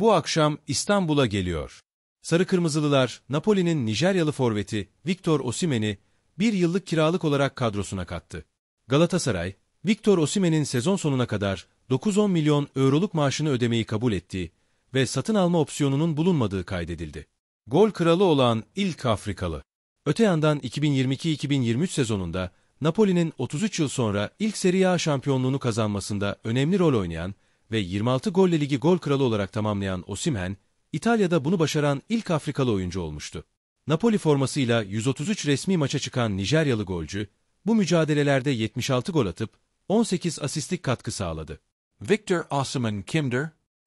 bu akşam İstanbul'a geliyor. Sarı Kırmızılılar, Napoli'nin Nijeryalı forveti Victor Osimen'i bir yıllık kiralık olarak kadrosuna kattı. Galatasaray, Victor Osimen'in sezon sonuna kadar 9-10 milyon euroluk maaşını ödemeyi kabul ettiği ve satın alma opsiyonunun bulunmadığı kaydedildi. Gol kralı olan ilk Afrikalı. Öte yandan 2022-2023 sezonunda Napoli'nin 33 yıl sonra ilk Serie A şampiyonluğunu kazanmasında önemli rol oynayan ve 26 golle ligi gol kralı olarak tamamlayan Osimhen, İtalya'da bunu başaran ilk Afrikalı oyuncu olmuştu. Napoli formasıyla 133 resmi maça çıkan Nijeryalı golcü, bu mücadelelerde 76 gol atıp 18 asistlik katkı sağladı. Victor Osimhen kimdir?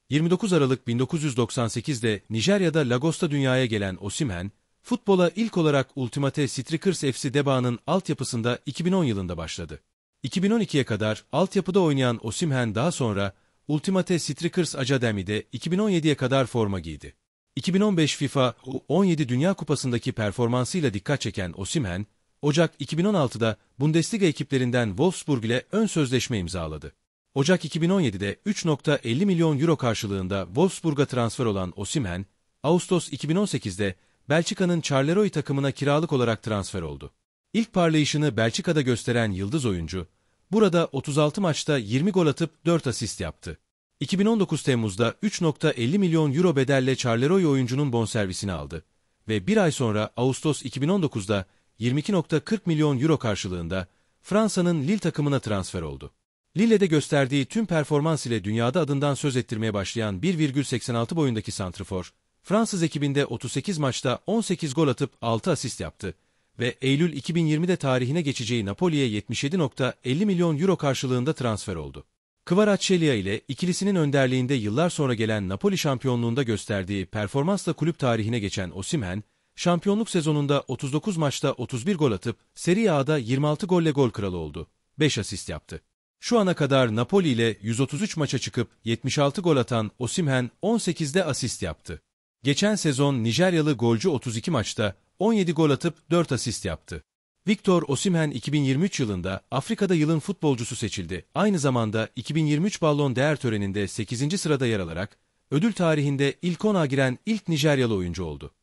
29 Aralık 1998'de Nijerya'da Lagos'ta dünyaya gelen Osimhen, futbola ilk olarak Ultimate Strikers FC Deba'nın altyapısında 2010 yılında başladı. 2012'ye kadar altyapıda oynayan Osimhen daha sonra Ultimate Strikers Academy'de 2017'ye kadar forma giydi. 2015 FIFA 17 Dünya Kupası'ndaki performansıyla dikkat çeken Osimhen, Ocak 2016'da Bundesliga ekiplerinden Wolfsburg ile ön sözleşme imzaladı. Ocak 2017'de 3.50 milyon euro karşılığında Wolfsburg'a transfer olan Osimhen, Ağustos 2018'de Belçika'nın Charleroi takımına kiralık olarak transfer oldu. İlk parlayışını Belçika'da gösteren yıldız oyuncu, Burada 36 maçta 20 gol atıp 4 asist yaptı. 2019 Temmuz'da 3.50 milyon euro bedelle Charleroi oyuncunun bonservisini aldı ve bir ay sonra Ağustos 2019'da 22.40 milyon euro karşılığında Fransa'nın Lille takımına transfer oldu. Lille'de gösterdiği tüm performans ile dünyada adından söz ettirmeye başlayan 1,86 boyundaki santrfor, Fransız ekibinde 38 maçta 18 gol atıp 6 asist yaptı ve Eylül 2020'de tarihine geçeceği Napoli'ye 77.50 milyon euro karşılığında transfer oldu. Kvaratskhelia ile ikilisinin önderliğinde yıllar sonra gelen Napoli şampiyonluğunda gösterdiği performansla kulüp tarihine geçen Osimhen, şampiyonluk sezonunda 39 maçta 31 gol atıp Serie A'da 26 golle gol kralı oldu. 5 asist yaptı. Şu ana kadar Napoli ile 133 maça çıkıp 76 gol atan Osimhen 18'de asist yaptı. Geçen sezon Nijeryalı golcü 32 maçta 17 gol atıp 4 asist yaptı. Victor Osimhen 2023 yılında Afrika'da yılın futbolcusu seçildi. Aynı zamanda 2023 Ballon d'Or töreninde 8. sırada yer alarak ödül tarihinde ilk 10'a giren ilk Nijeryalı oyuncu oldu.